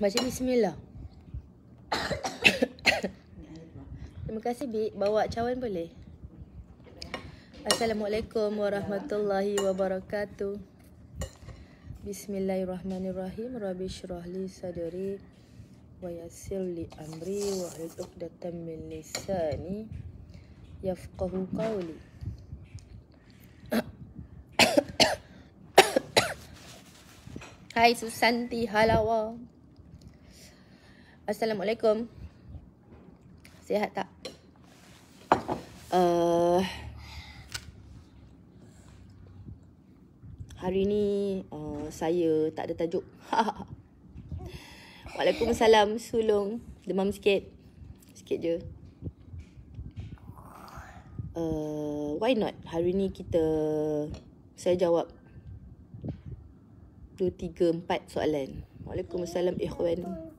Baca bismillah. Terima kasih bi Bawa cawan boleh? Assalamualaikum warahmatullahi wabarakatuh. Bismillahirrahmanirrahim. Rabbi syurah li sadari. Wa yasir li amri. Wa hidup datam min lisani. Yafqahu qawli. Hai Susanti Halawa. Assalamualaikum. Sihat tak? Uh, hari ni uh, saya tak ada tajuk. Waalaikumsalam sulung. Demam sikit. Sikit je. Uh, why not hari ni kita saya jawab dua tiga empat soalan. Waalaikumsalam ikhwan. Okay.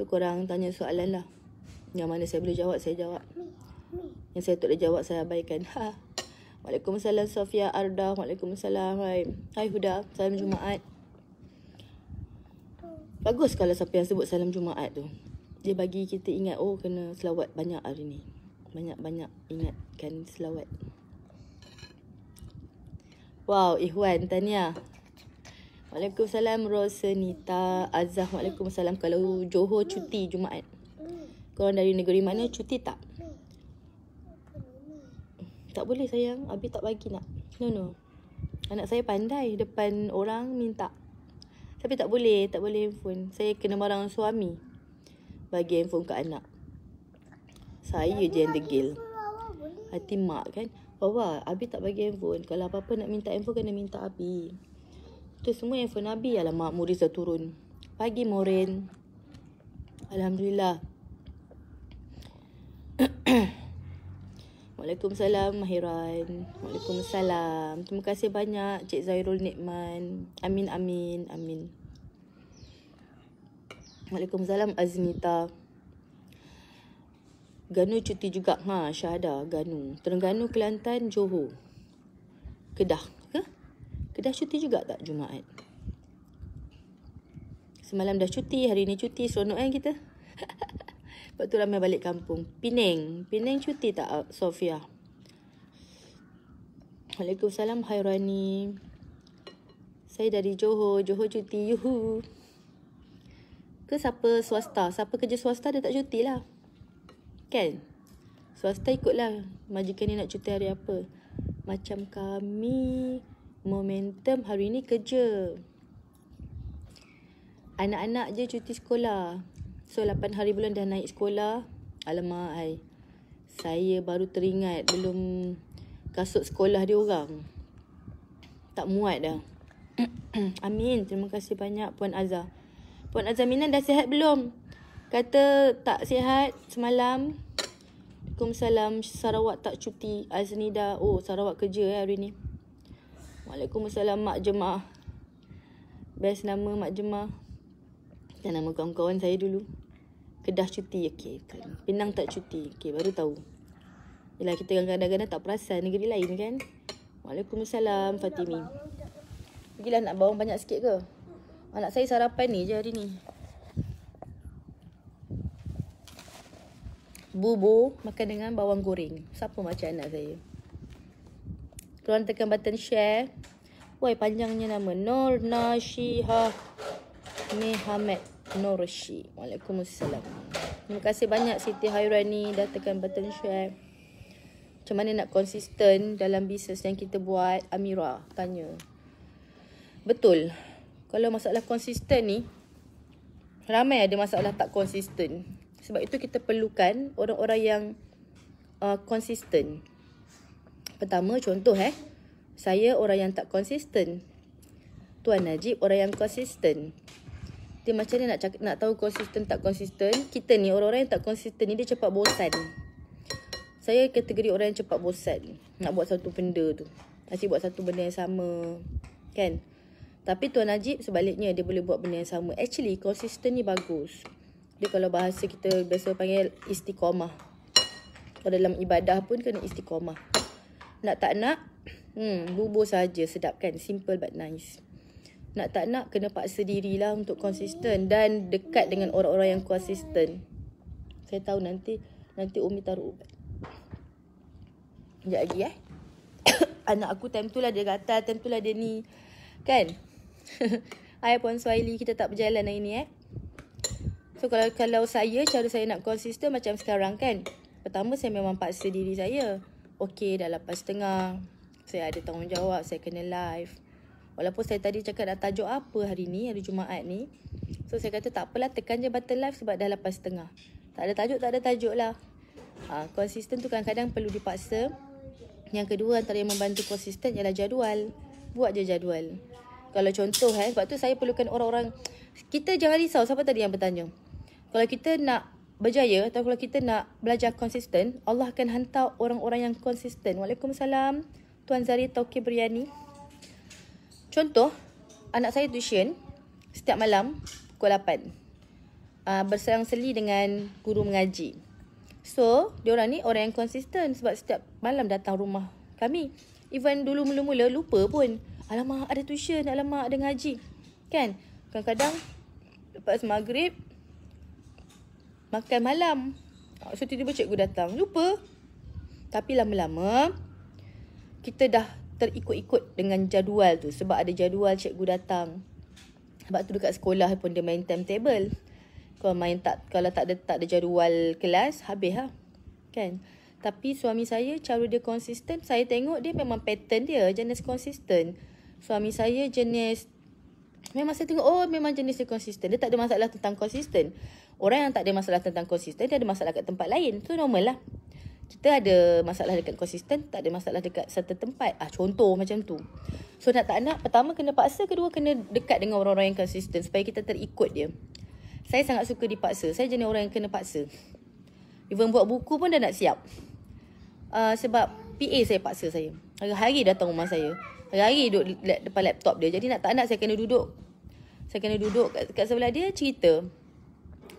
So korang tanya soalan lah Yang mana saya boleh jawab Saya jawab Yang saya tak boleh jawab Saya abaikan ha. Waalaikumsalam Sofia Arda Waalaikumsalam Hai, Hai Huda Salam Jumaat Bagus kalau siapa yang sebut Salam Jumaat tu Dia bagi kita ingat Oh kena selawat banyak hari ni Banyak-banyak ingatkan selawat Wow Ihwan Tahniah Waalaikumsalam Rosenita Azah Waalaikumsalam Kalau Johor cuti Jumaat Korang dari negeri mana cuti tak? Tak boleh sayang Abi tak bagi nak No no Anak saya pandai Depan orang minta Tapi tak boleh Tak boleh handphone Saya kena marah suami Bagi handphone ke anak Saya je yang degil Hati mak kan Bawa Abi tak bagi handphone Kalau apa-apa nak minta handphone Kena minta Abi itu semua info Nabi Alamak Muriza turun Pagi Morin Alhamdulillah Waalaikumsalam Mahiran Waalaikumsalam Terima kasih banyak Cik Zairul Nikman Amin amin amin Waalaikumsalam Azmita Ganu cuti juga ha syahada Ganu Terengganu Kelantan Johor Kedah Kedah cuti juga tak Jumaat? Semalam dah cuti, hari ni cuti. Seronok kan kita? Lepas tu ramai balik kampung. Pening. Pening cuti tak, Sofia? Waalaikumsalam, Hairani. Saya dari Johor. Johor cuti. Yuhu. Ke siapa swasta? Siapa kerja swasta dia tak cuti lah. Kan? Swasta ikutlah. Majikan ni nak cuti hari apa. Macam kami momentum hari ni kerja. Anak-anak je cuti sekolah. So, 8 hari bulan dah naik sekolah. Alamak, ai. saya baru teringat belum kasut sekolah dia orang. Tak muat dah. Amin. Terima kasih banyak Puan Azhar. Puan Azhar Minan dah sihat belum? Kata tak sihat semalam. Assalamualaikum. Sarawak tak cuti. Aznida. Oh, Sarawak kerja eh, hari ni. Waalaikumsalam Mak Jemaah. Best nama Mak Jemaah. Dan nama kawan-kawan saya dulu. Kedah cuti, okey. Penang tak cuti, okey. Baru tahu. Yelah kita kan kadang-kadang tak perasan negeri lain kan. Waalaikumsalam Fatimi. Pergilah nak bawang banyak sikit ke? Anak saya sarapan ni je hari ni. Bubur makan dengan bawang goreng. Siapa macam anak saya? Korang tekan button share. Wah, panjangnya nama. Nur Nashiha Mehamed Nur Shi. Waalaikumsalam. Terima kasih banyak Siti Hairani dah tekan button share. Macam mana nak konsisten dalam bisnes yang kita buat? Amira tanya. Betul. Kalau masalah konsisten ni, ramai ada masalah tak konsisten. Sebab itu kita perlukan orang-orang yang uh, Konsisten. Pertama contoh eh. Saya orang yang tak konsisten. Tuan Najib orang yang konsisten. Dia macam ni nak cakap, nak tahu konsisten tak konsisten. Kita ni orang-orang yang tak konsisten ni dia cepat bosan. Saya kategori orang yang cepat bosan. Nak buat satu benda tu. Asyik buat satu benda yang sama. Kan? Tapi Tuan Najib sebaliknya dia boleh buat benda yang sama. Actually konsisten ni bagus. Dia kalau bahasa kita biasa panggil istiqomah. Kalau dalam ibadah pun kena istiqomah nak tak nak hmm bubur saja sedap kan simple but nice nak tak nak kena paksa dirilah untuk konsisten dan dekat dengan orang-orang yang konsisten saya tahu nanti nanti Umi taruh ubat Sekejap lagi eh anak aku time tu lah dia gatal time tu lah dia ni kan Hai Puan Swaili kita tak berjalan hari ni eh So kalau kalau saya cara saya nak konsisten macam sekarang kan Pertama saya memang paksa diri saya Okay dah lepas setengah Saya ada tanggungjawab Saya kena live Walaupun saya tadi cakap nak tajuk apa hari ni Hari Jumaat ni So saya kata tak apalah tekan je button live Sebab dah lepas setengah Tak ada tajuk tak ada tajuk lah ha, Konsisten tu kadang-kadang perlu dipaksa Yang kedua antara yang membantu konsisten Ialah jadual Buat je jadual Kalau contoh eh Sebab tu saya perlukan orang-orang Kita jangan risau Siapa tadi yang bertanya Kalau kita nak berjaya atau kalau kita nak belajar konsisten, Allah akan hantar orang-orang yang konsisten. Waalaikumsalam. Tuan Zari Tauke Briani. Contoh, anak saya tuition setiap malam pukul 8. Uh, ah, berserang seli dengan guru mengaji. So, dia orang ni orang yang konsisten sebab setiap malam datang rumah kami. Even dulu mula-mula lupa pun. Alamak, ada tuition. Alamak, ada ngaji. Kan? Kadang-kadang lepas maghrib, makan malam. So tiba-tiba cikgu datang. Lupa. Tapi lama-lama kita dah terikut-ikut dengan jadual tu. Sebab ada jadual cikgu datang. Sebab tu dekat sekolah pun dia main timetable. Kalau main tak kalau tak ada tak ada jadual kelas habis lah. Kan? Tapi suami saya cara dia konsisten. Saya tengok dia memang pattern dia jenis konsisten. Suami saya jenis Memang saya tengok oh memang jenis dia konsisten. Dia tak ada masalah tentang konsisten. Orang yang tak ada masalah tentang konsisten, dia ada masalah kat tempat lain. Itu normal lah. Kita ada masalah dekat konsisten, tak ada masalah dekat satu tempat. Ah Contoh macam tu. So nak tak nak, pertama kena paksa, kedua kena dekat dengan orang-orang yang konsisten supaya kita terikut dia. Saya sangat suka dipaksa. Saya jenis orang yang kena paksa. Even buat buku pun dah nak siap. Uh, sebab PA saya paksa saya. Hari-hari datang rumah saya. Hari-hari duduk depan laptop dia. Jadi nak tak nak saya kena duduk. Saya kena duduk kat, kat sebelah dia cerita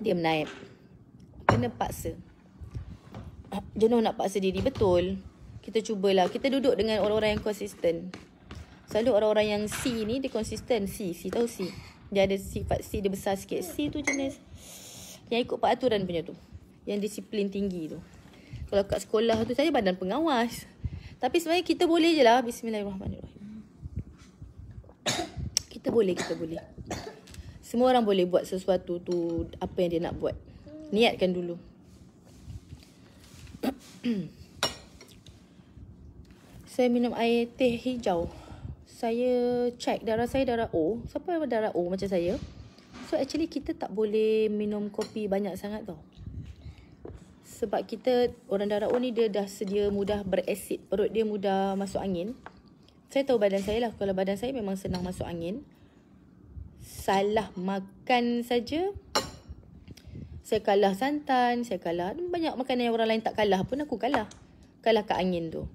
dia menaip kena paksa jenuh nak paksa diri betul kita cubalah kita duduk dengan orang-orang yang konsisten selalu orang-orang yang C ni dia konsisten C C tahu C dia ada sifat C dia besar sikit C tu jenis yang ikut peraturan punya tu yang disiplin tinggi tu kalau kat sekolah tu saya badan pengawas tapi sebenarnya kita boleh je lah Bismillahirrahmanirrahim Kita boleh, kita boleh semua orang boleh buat sesuatu tu apa yang dia nak buat. Hmm. Niatkan dulu. saya minum air teh hijau. Saya check darah saya darah O. Siapa yang darah O macam saya? So actually kita tak boleh minum kopi banyak sangat tau. Sebab kita orang darah O ni dia dah sedia mudah berasid. Perut dia mudah masuk angin. Saya tahu badan saya lah. Kalau badan saya memang senang masuk angin salah makan saja saya kalah santan, saya kalah banyak makanan yang orang lain tak kalah pun aku kalah. Kalah kat angin tu.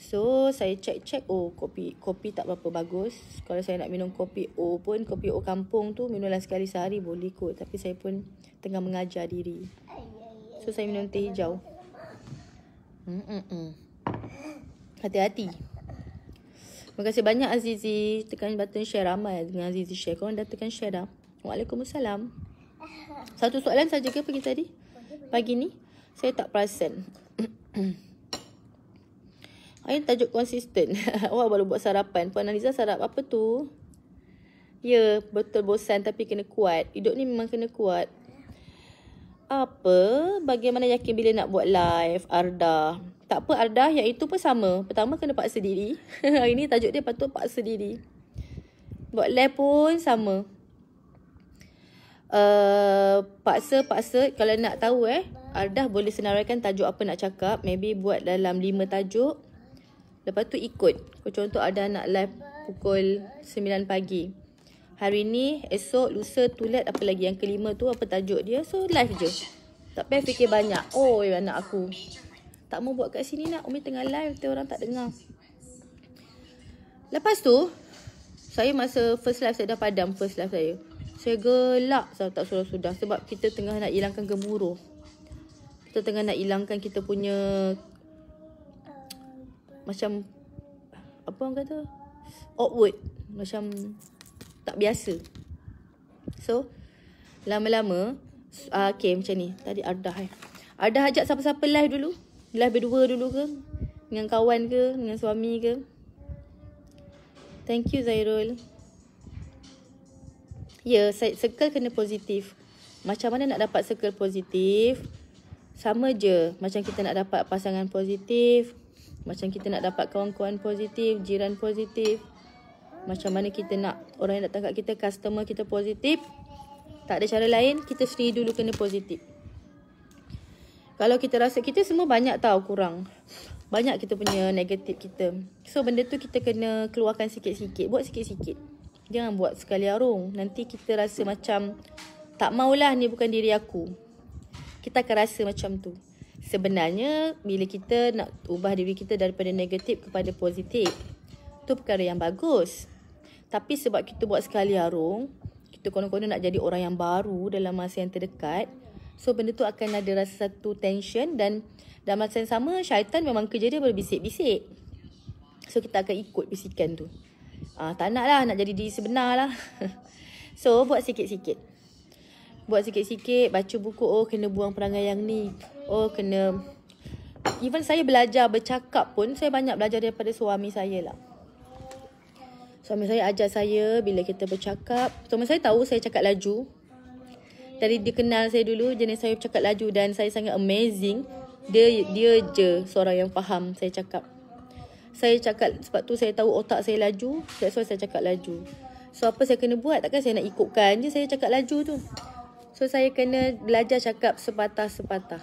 So, saya check-check oh kopi kopi tak berapa bagus. Kalau saya nak minum kopi O pun kopi O kampung tu minumlah sekali sehari boleh kot. Tapi saya pun tengah mengajar diri. So, saya minum teh hijau. Hmm, hmm, Hati-hati. Terima kasih banyak Azizi. Tekan button share ramai dengan Azizi share. Korang dah tekan share dah. Waalaikumsalam. Satu soalan saja ke pagi tadi? Pagi ni? Saya tak perasan. Ayah tajuk konsisten. Awak baru buat sarapan. Puan Aliza sarap apa tu? Ya, betul bosan tapi kena kuat. Hidup ni memang kena kuat apa bagaimana yakin bila nak buat live Arda tak apa Arda yang itu pun sama pertama kena paksa diri hari ni tajuk dia patut paksa diri buat live pun sama uh, eh, paksa paksa kalau nak tahu eh Arda boleh senaraikan tajuk apa nak cakap maybe buat dalam lima tajuk lepas tu ikut contoh Arda nak live pukul 9 pagi hari ni, esok, lusa, tulet, apa lagi yang kelima tu, apa tajuk dia. So, live je. Tak payah fikir banyak. Oh, ya anak aku. Tak mau buat kat sini nak. Umi tengah live, tapi orang tak dengar. Lepas tu, saya masa first live saya dah padam, first live saya. Saya gelak sebab tak sudah-sudah. Sebab kita tengah nak hilangkan gemuruh. Kita tengah nak hilangkan kita punya... Macam... Apa orang kata? Awkward. Macam tak biasa. So, lama-lama, uh, okay macam ni. Tadi ada eh. Ardah ajak siapa-siapa live dulu. Live berdua dulu ke? Dengan kawan ke? Dengan suami ke? Thank you Zairul. Ya, yeah, circle kena positif. Macam mana nak dapat circle positif? Sama je. Macam kita nak dapat pasangan positif. Macam kita nak dapat kawan-kawan positif. Jiran positif. Macam mana kita nak orang yang datang kat kita, customer kita positif. Tak ada cara lain, kita sendiri dulu kena positif. Kalau kita rasa kita semua banyak tau kurang. Banyak kita punya negatif kita. So benda tu kita kena keluarkan sikit-sikit. Buat sikit-sikit. Jangan buat sekali arung. Nanti kita rasa macam tak maulah ni bukan diri aku. Kita akan rasa macam tu. Sebenarnya bila kita nak ubah diri kita daripada negatif kepada positif. tu perkara yang bagus. Tapi sebab kita buat sekali arung, kita konon-konon nak jadi orang yang baru dalam masa yang terdekat. So benda tu akan ada rasa satu tension dan dalam masa yang sama syaitan memang kerja dia berbisik-bisik. So kita akan ikut bisikan tu. Ah tak nak lah nak jadi diri sebenar lah. so buat sikit-sikit. Buat sikit-sikit, baca buku, oh kena buang perangai yang ni. Oh kena... Even saya belajar bercakap pun, saya banyak belajar daripada suami saya lah. Suami saya ajar saya bila kita bercakap. Suami saya tahu saya cakap laju. Dari dia kenal saya dulu jenis saya cakap laju dan saya sangat amazing. Dia dia je seorang yang faham saya cakap. Saya cakap sebab tu saya tahu otak saya laju. That's why saya cakap laju. So apa saya kena buat? Takkan saya nak ikutkan je saya cakap laju tu. So saya kena belajar cakap sepatah-sepatah.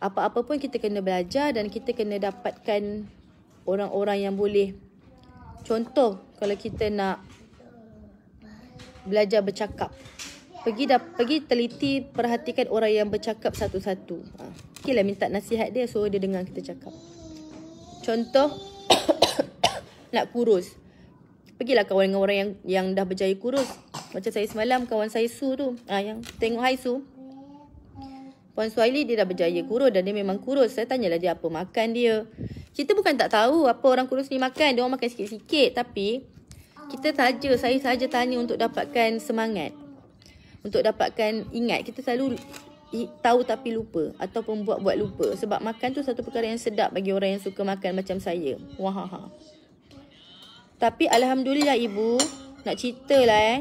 Apa-apa pun kita kena belajar dan kita kena dapatkan orang-orang yang boleh Contoh kalau kita nak belajar bercakap. Pergi dah pergi teliti perhatikan orang yang bercakap satu-satu. Ha. Okay minta nasihat dia so dia dengar kita cakap. Contoh nak kurus. Pergilah kawan dengan orang yang yang dah berjaya kurus. Macam saya semalam kawan saya Su tu. Ha, yang tengok Hai Su. Puan Suaili dia dah berjaya kurus dan dia memang kurus. Saya tanyalah dia apa makan dia. Kita bukan tak tahu apa orang kurus ni makan. Dia orang makan sikit-sikit tapi kita saja saya saja tanya untuk dapatkan semangat. Untuk dapatkan ingat. Kita selalu tahu tapi lupa ataupun buat-buat lupa sebab makan tu satu perkara yang sedap bagi orang yang suka makan macam saya. Wahaha. Tapi alhamdulillah ibu nak ceritalah eh.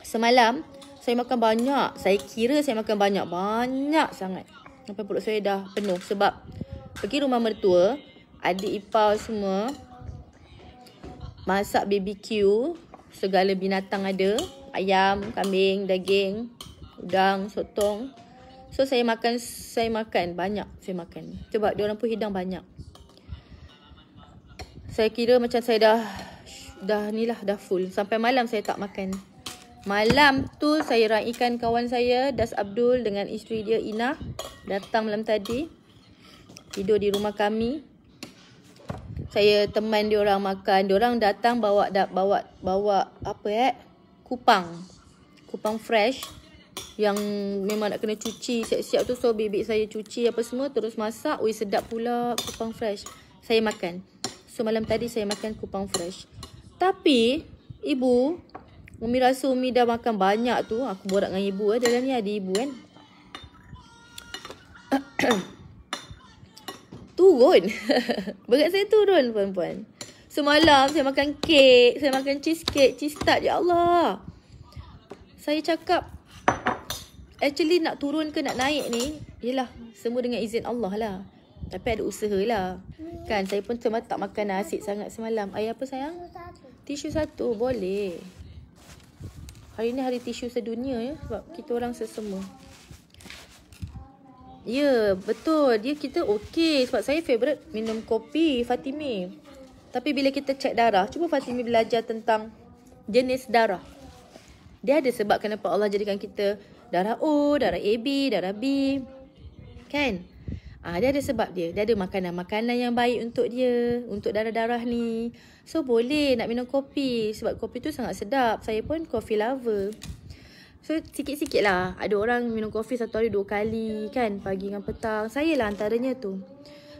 Semalam saya makan banyak. Saya kira saya makan banyak. Banyak sangat. Sampai perut saya dah penuh sebab Pergi rumah mertua. Adik ipar semua. Masak BBQ. Segala binatang ada. Ayam, kambing, daging, udang, sotong. So saya makan, saya makan. Banyak saya makan. Sebab dia orang pun hidang banyak. Saya kira macam saya dah, dah ni lah, dah full. Sampai malam saya tak makan. Malam tu saya raikan kawan saya, Das Abdul dengan isteri dia, Ina. Datang malam tadi tidur di rumah kami. Saya teman dia orang makan. Dia orang datang bawa dak bawa bawa apa eh? Kupang. Kupang fresh yang memang nak kena cuci siap-siap tu so bibik saya cuci apa semua terus masak. Ui sedap pula kupang fresh. Saya makan. So malam tadi saya makan kupang fresh. Tapi ibu Umi rasa Umi dah makan banyak tu. Aku borak dengan ibu eh. Dalam ni ada ibu kan. turun. Berat saya turun, puan-puan. Semalam saya makan kek, saya makan cheesecake, cheese tart. Ya Allah. Saya cakap, actually nak turun ke nak naik ni, yelah, semua dengan izin Allah lah. Tapi ada usaha lah. Kan, saya pun cuma tak makan nasi sangat semalam. Ayah apa sayang? Tisu satu. Boleh. Hari ni hari tisu sedunia ya. Sebab kita orang sesemua. Ya, yeah, betul. Dia kita okey sebab saya favorite minum kopi Fatimi. Tapi bila kita cek darah, cuba Fatimi belajar tentang jenis darah. Dia ada sebab kenapa Allah jadikan kita darah O, darah AB, darah B. Kan? Ah, ha, dia ada sebab dia. Dia ada makanan-makanan yang baik untuk dia, untuk darah-darah ni. So boleh nak minum kopi sebab kopi tu sangat sedap. Saya pun coffee lover. So sikit-sikit lah Ada orang minum kopi satu hari dua kali kan Pagi dengan petang Saya lah antaranya tu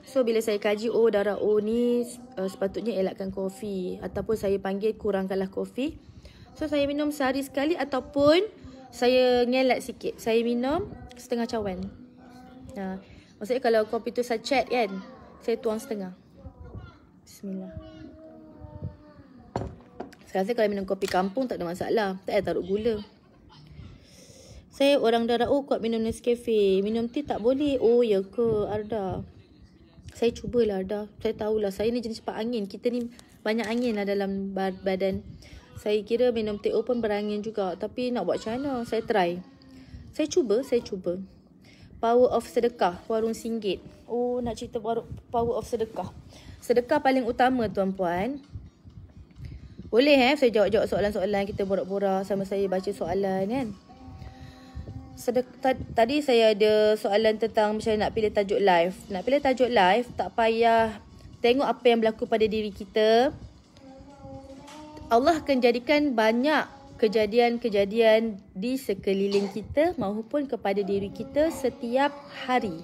So bila saya kaji Oh darah O ni uh, sepatutnya elakkan kopi Ataupun saya panggil kurangkanlah kopi So saya minum sehari sekali Ataupun saya ngelak sikit Saya minum setengah cawan ha. Maksudnya kalau kopi tu sachet kan Saya tuang setengah Bismillah Saya rasa kalau minum kopi kampung tak ada masalah Tak ada taruh gula saya orang darah oh kuat minum Nescafe. Minum teh tak boleh. Oh ya ke Arda. Saya cubalah Arda. Saya tahulah saya ni jenis pak angin. Kita ni banyak angin lah dalam badan. Saya kira minum teh pun berangin juga. Tapi nak buat macam mana? Saya try. Saya cuba, saya cuba. Power of sedekah, warung singgit. Oh, nak cerita power of sedekah. Sedekah paling utama, tuan-puan. Boleh, eh? Saya jawab-jawab soalan-soalan. Kita borak-borak sama saya baca soalan, kan? sedek, ta, tadi saya ada soalan tentang macam nak pilih tajuk live. Nak pilih tajuk live tak payah tengok apa yang berlaku pada diri kita. Allah akan jadikan banyak kejadian-kejadian di sekeliling kita maupun kepada diri kita setiap hari.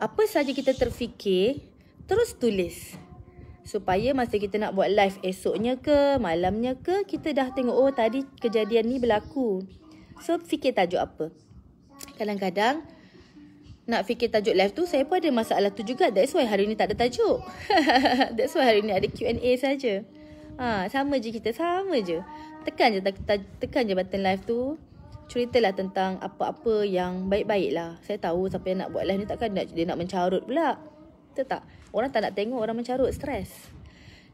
Apa saja kita terfikir, terus tulis. Supaya masa kita nak buat live esoknya ke, malamnya ke, kita dah tengok, oh tadi kejadian ni berlaku. So fikir tajuk apa Kadang-kadang Nak fikir tajuk live tu Saya pun ada masalah tu juga That's why hari ni tak ada tajuk That's why hari ni ada Q&A saja. Ha, sama je kita Sama je Tekan je tekan je button live tu Ceritalah tentang apa-apa yang baik-baik lah Saya tahu siapa yang nak buat live ni Takkan dia nak, dia nak mencarut pula Betul tak? Orang tak nak tengok orang mencarut Stres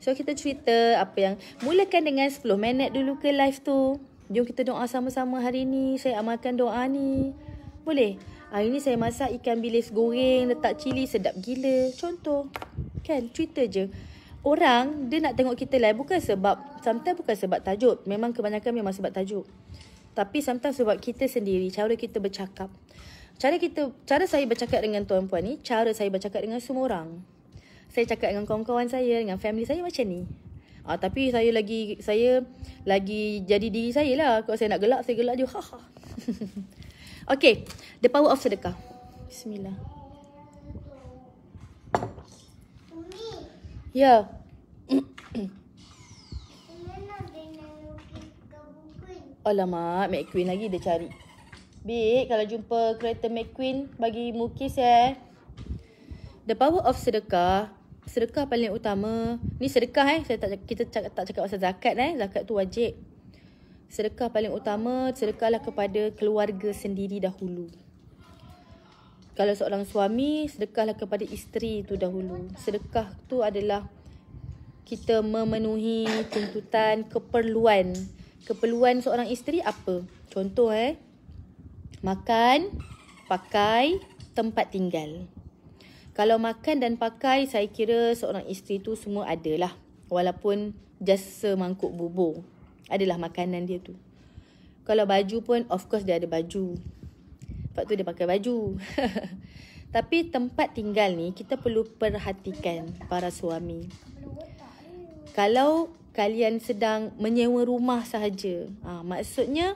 So kita cerita apa yang Mulakan dengan 10 minit dulu ke live tu Jom kita doa sama-sama hari ni. Saya amalkan doa ni. Boleh? Hari ni saya masak ikan bilis goreng, letak cili, sedap gila. Contoh. Kan? Cerita je. Orang, dia nak tengok kita live bukan sebab, sometimes bukan sebab tajuk. Memang kebanyakan memang sebab tajuk. Tapi sometimes sebab kita sendiri, cara kita bercakap. Cara kita, cara saya bercakap dengan tuan-puan ni, cara saya bercakap dengan semua orang. Saya cakap dengan kawan-kawan saya, dengan family saya macam ni. Ah uh, tapi saya lagi saya lagi jadi diri saya lah. Kalau saya nak gelak, saya gelak je. Ha ha. Okey, the power of sedekah. Bismillah. Umi. Ya. Alamak, McQueen lagi dia cari. Baik, kalau jumpa kereta McQueen, bagi Mukis eh. The power of sedekah sedekah paling utama ni sedekah eh saya tak kita cakap, tak cakap pasal zakat eh zakat tu wajib sedekah paling utama sedekahlah kepada keluarga sendiri dahulu kalau seorang suami sedekahlah kepada isteri tu dahulu sedekah tu adalah kita memenuhi tuntutan keperluan keperluan seorang isteri apa contoh eh makan pakai tempat tinggal kalau makan dan pakai, saya kira seorang isteri tu semua adalah. Walaupun just semangkuk bubur. Adalah makanan dia tu. Kalau baju pun, of course dia ada baju. Sebab tu dia pakai baju. Tapi tempat tinggal ni, kita perlu perhatikan para suami. Kalau kalian sedang menyewa rumah sahaja. Ha, maksudnya,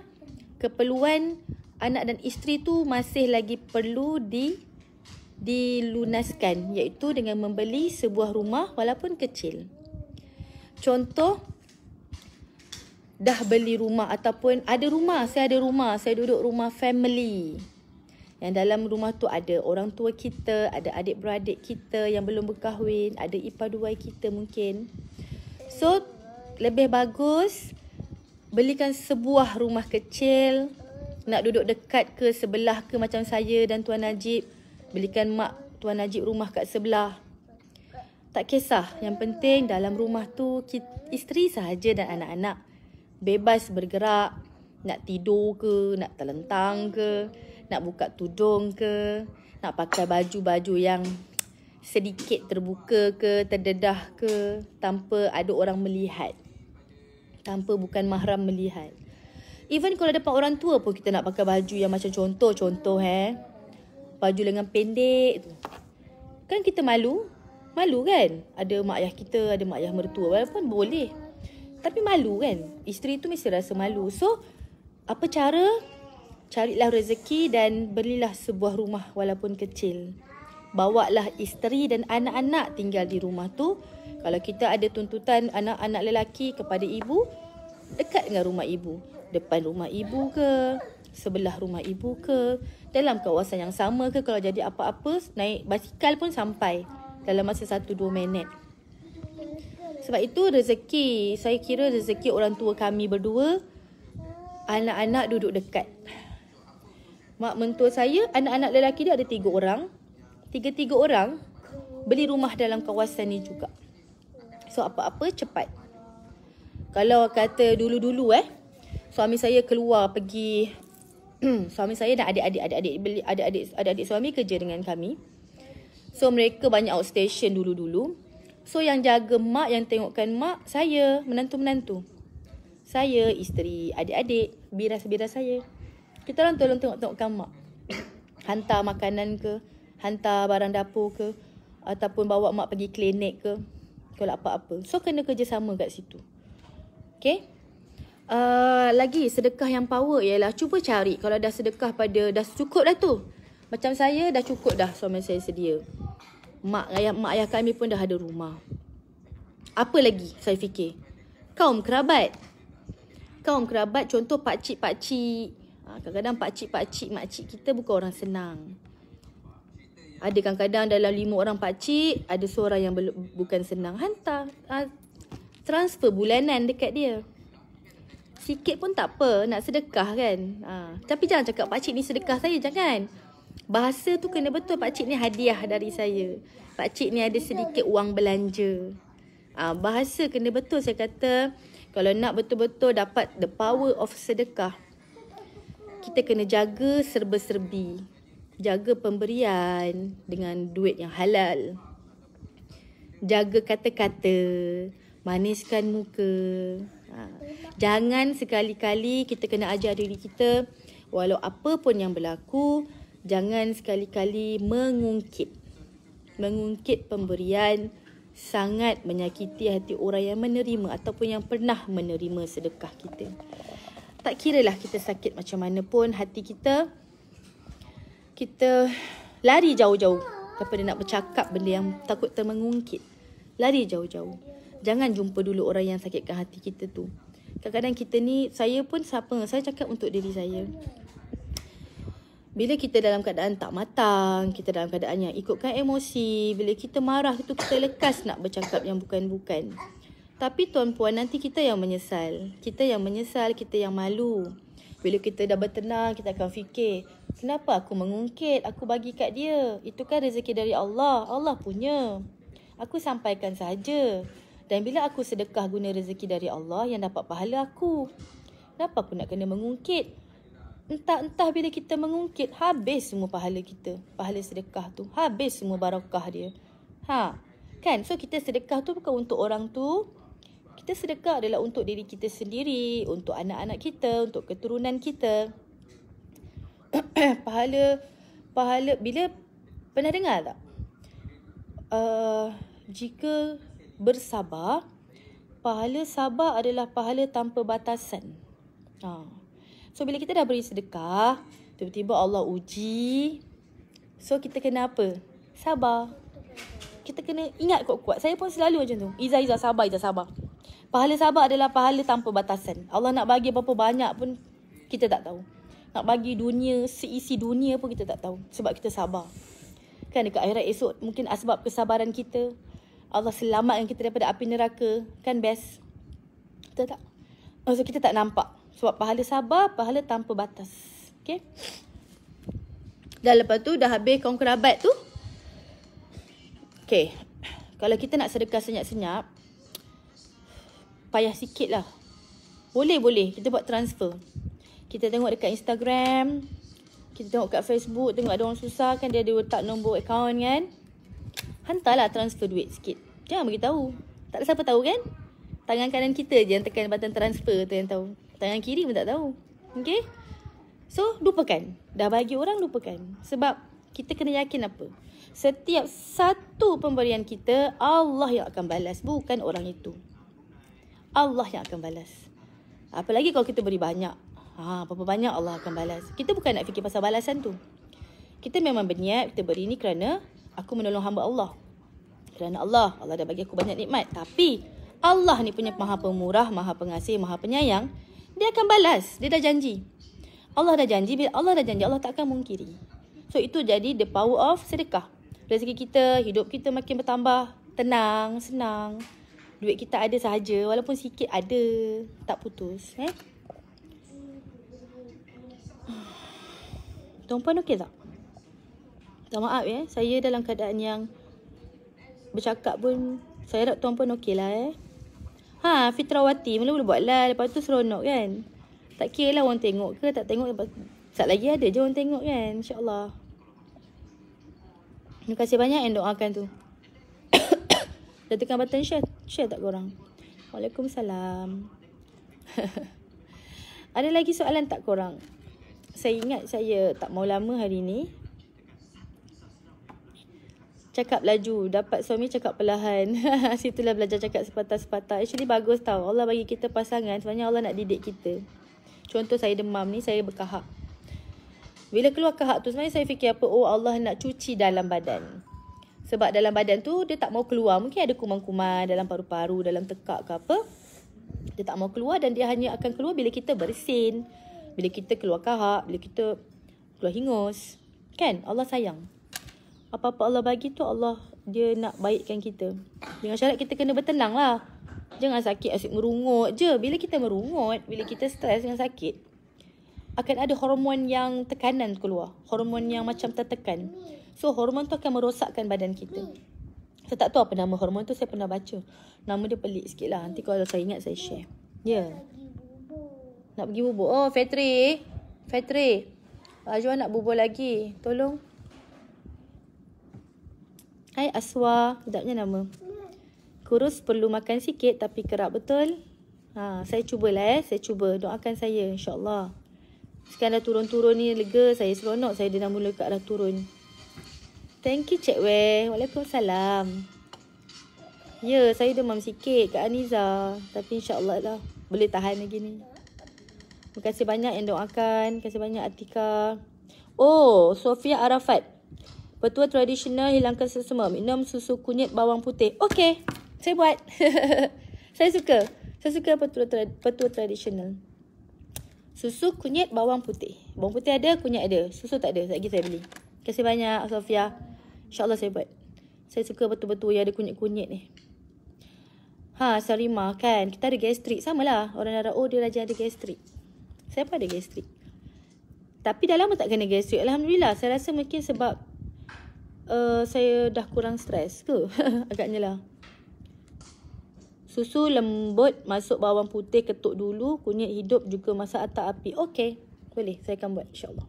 keperluan anak dan isteri tu masih lagi perlu di dilunaskan iaitu dengan membeli sebuah rumah walaupun kecil. Contoh dah beli rumah ataupun ada rumah, saya ada rumah, saya duduk rumah family. Yang dalam rumah tu ada orang tua kita, ada adik-beradik kita yang belum berkahwin, ada ipar duai kita mungkin. So lebih bagus belikan sebuah rumah kecil nak duduk dekat ke sebelah ke macam saya dan tuan Najib belikan mak Tuan Najib rumah kat sebelah. Tak kisah, yang penting dalam rumah tu isteri sahaja dan anak-anak bebas bergerak. Nak tidur ke, nak terlentang ke, nak buka tudung ke, nak pakai baju-baju yang sedikit terbuka ke, terdedah ke, tanpa ada orang melihat. Tanpa bukan mahram melihat. Even kalau dapat orang tua pun kita nak pakai baju yang macam contoh-contoh eh baju lengan pendek tu. Kan kita malu? Malu kan? Ada mak ayah kita, ada mak ayah mertua walaupun boleh. Tapi malu kan? Isteri tu mesti rasa malu. So, apa cara? Carilah rezeki dan belilah sebuah rumah walaupun kecil. bawa lah isteri dan anak-anak tinggal di rumah tu. Kalau kita ada tuntutan anak-anak lelaki kepada ibu, dekat dengan rumah ibu. Depan rumah ibu ke? Sebelah rumah ibu ke? dalam kawasan yang sama ke kalau jadi apa-apa naik basikal pun sampai dalam masa satu dua minit. Sebab itu rezeki, saya kira rezeki orang tua kami berdua anak-anak duduk dekat. Mak mentua saya, anak-anak lelaki dia ada tiga orang. Tiga-tiga orang beli rumah dalam kawasan ni juga. So apa-apa cepat. Kalau kata dulu-dulu eh, suami saya keluar pergi Hmm, suami saya dan adik-adik adik-adik beli adik-adik adik-adik suami kerja dengan kami. So mereka banyak outstation dulu-dulu. So yang jaga mak yang tengokkan mak saya menantu-menantu. Saya isteri adik-adik biras-biras saya. Kita orang tolong tengok-tengokkan mak. Hantar makanan ke, hantar barang dapur ke ataupun bawa mak pergi klinik ke kalau apa-apa. So kena kerjasama kat situ. Okay? Eh, lagi sedekah yang power ialah cuba cari kalau dah sedekah pada dah cukup dah tu. Macam saya dah cukup dah suami saya sedia. Mak ayah, mak ayah kami pun dah ada rumah. Apa lagi saya fikir? Kaum kerabat. Kaum kerabat contoh pak cik pak ha, cik. Kadang-kadang pak cik pak cik mak cik kita bukan orang senang. Ada kadang-kadang dalam lima orang pak cik, ada seorang yang bukan senang hantar. Ha, transfer bulanan dekat dia. Sikit pun tak apa nak sedekah kan. Ha. Tapi jangan cakap pakcik ni sedekah saya. Jangan. Bahasa tu kena betul pakcik ni hadiah dari saya. Pakcik ni ada sedikit wang belanja. Ha, bahasa kena betul saya kata kalau nak betul-betul dapat the power of sedekah. Kita kena jaga serba-serbi. Jaga pemberian dengan duit yang halal. Jaga kata-kata. Maniskan muka. Ha. Jangan sekali-kali kita kena ajar diri kita walau apa pun yang berlaku, jangan sekali-kali mengungkit. Mengungkit pemberian sangat menyakiti hati orang yang menerima ataupun yang pernah menerima sedekah kita. Tak kira lah kita sakit macam mana pun hati kita kita lari jauh-jauh daripada nak bercakap benda yang takut termengungkit. Lari jauh-jauh jangan jumpa dulu orang yang sakitkan hati kita tu. Kadang-kadang kita ni, saya pun siapa? Saya cakap untuk diri saya. Bila kita dalam keadaan tak matang, kita dalam keadaan yang ikutkan emosi, bila kita marah tu kita lekas nak bercakap yang bukan-bukan. Tapi tuan-puan nanti kita yang menyesal. Kita yang menyesal, kita yang malu. Bila kita dah bertenang, kita akan fikir, kenapa aku mengungkit, aku bagi kat dia. Itu kan rezeki dari Allah, Allah punya. Aku sampaikan saja. Dan bila aku sedekah guna rezeki dari Allah yang dapat pahala aku. Kenapa aku nak kena mengungkit? Entah-entah bila kita mengungkit, habis semua pahala kita. Pahala sedekah tu. Habis semua barakah dia. Ha. Kan? So, kita sedekah tu bukan untuk orang tu. Kita sedekah adalah untuk diri kita sendiri, untuk anak-anak kita, untuk keturunan kita. pahala, pahala, bila, pernah dengar tak? Uh, jika bersabar, pahala sabar adalah pahala tanpa batasan. Ha. So bila kita dah beri sedekah, tiba-tiba Allah uji. So kita kena apa? Sabar. Kita kena ingat kuat-kuat. Saya pun selalu macam tu. Iza, Iza, sabar, Iza, sabar. Pahala sabar adalah pahala tanpa batasan. Allah nak bagi berapa banyak pun kita tak tahu. Nak bagi dunia, seisi dunia pun kita tak tahu. Sebab kita sabar. Kan dekat akhirat esok mungkin sebab kesabaran kita. Allah selamatkan kita daripada api neraka. Kan best? Betul tak? So, kita tak nampak. Sebab pahala sabar, pahala tanpa batas. Okay? Dan lepas tu dah habis kaum kerabat tu. Okay. Kalau kita nak sedekah senyap-senyap, payah sikit lah. Boleh-boleh. Kita buat transfer. Kita tengok dekat Instagram. Kita tengok kat Facebook. Tengok ada orang susah kan. Dia ada letak nombor account kan hantarlah transfer duit sikit. Jangan bagi tahu. Tak ada siapa tahu kan? Tangan kanan kita je yang tekan button transfer tu yang tahu. Tangan kiri pun tak tahu. Okay? So, lupakan. Dah bagi orang, lupakan. Sebab kita kena yakin apa? Setiap satu pemberian kita, Allah yang akan balas. Bukan orang itu. Allah yang akan balas. Apalagi kalau kita beri banyak. Ha, apa banyak Allah akan balas. Kita bukan nak fikir pasal balasan tu. Kita memang berniat, kita beri ni kerana aku menolong hamba Allah. Kerana Allah, Allah dah bagi aku banyak nikmat. Tapi Allah ni punya maha pemurah, maha pengasih, maha penyayang. Dia akan balas. Dia dah janji. Allah dah janji. Bila Allah dah janji, Allah tak akan mungkiri. So itu jadi the power of sedekah. Rezeki kita, hidup kita makin bertambah. Tenang, senang. Duit kita ada sahaja. Walaupun sikit ada. Tak putus. Eh? Tuan puan okey tak? minta maaf ya. Saya dalam keadaan yang bercakap pun saya harap tuan pun okeylah eh. Ha, Fitrawati mula boleh buat lah, lepas tu seronok kan. Tak kira lah orang tengok ke tak tengok lepas Sat lagi ada je orang tengok kan. InsyaAllah. Terima kasih banyak yang doakan tu. Dah tekan button share. Share tak korang? Waalaikumsalam. ada lagi soalan tak korang? Saya ingat saya tak mau lama hari ni cakap laju dapat suami cakap perlahan situlah belajar cakap sepatah-sepatah actually bagus tau Allah bagi kita pasangan sebenarnya Allah nak didik kita contoh saya demam ni saya berkahak bila keluar kahak tu sebenarnya saya fikir apa oh Allah nak cuci dalam badan sebab dalam badan tu dia tak mau keluar mungkin ada kuman-kuman dalam paru-paru dalam tekak ke apa dia tak mau keluar dan dia hanya akan keluar bila kita bersin bila kita keluar kahak bila kita keluar hingus kan Allah sayang apa-apa Allah bagi tu Allah dia nak baikkan kita. Dengan syarat kita kena bertenang lah. Jangan sakit asyik merungut je. Bila kita merungut, bila kita stres dengan sakit, akan ada hormon yang tekanan keluar. Hormon yang macam tertekan. So hormon tu akan merosakkan badan kita. Saya tak tahu apa nama hormon tu. Saya pernah baca. Nama dia pelik sikit lah. Nanti kalau saya ingat saya share. Ya. Yeah. Nak pergi bubur. Oh, Fetri. Fetri. Ajuan nak bubur lagi. Tolong. Hai Aswa, sedapnya nama. Kurus perlu makan sikit tapi kerap betul. Ha, saya cubalah eh, saya cuba. Doakan saya insya-Allah. Sekarang dah turun-turun ni lega, saya seronok saya dah mula kat dah turun. Thank you Cik Wei. Waalaikumsalam. Ya, saya demam sikit kat Aniza. Tapi insya-Allah lah boleh tahan lagi ni. Terima kasih banyak yang doakan. Terima kasih banyak Atika. Oh, Sofia Arafat petua tradisional hilangkan semua. Minum susu kunyit bawang putih. Okay, Saya buat. saya suka. Saya suka petua, tra petua tradisional. Susu kunyit bawang putih. Bawang putih ada, kunyit ada. Susu tak ada. Sekejap lagi saya beli. Terima kasih banyak, Sofia. InsyaAllah saya buat. Saya suka betul-betul yang ada kunyit-kunyit ni. Ha, Sarima kan. Kita ada gastrik. lah Orang darah, oh dia rajin ada gastrik. Saya pun ada gastrik. Tapi dah lama tak kena gastrik. Alhamdulillah. Saya rasa mungkin sebab uh, saya dah kurang stres ke? Agaknya lah. Susu lembut, masuk bawang putih, ketuk dulu. Kunyit hidup juga masak atas api. Okey. Boleh. Saya akan buat. InsyaAllah.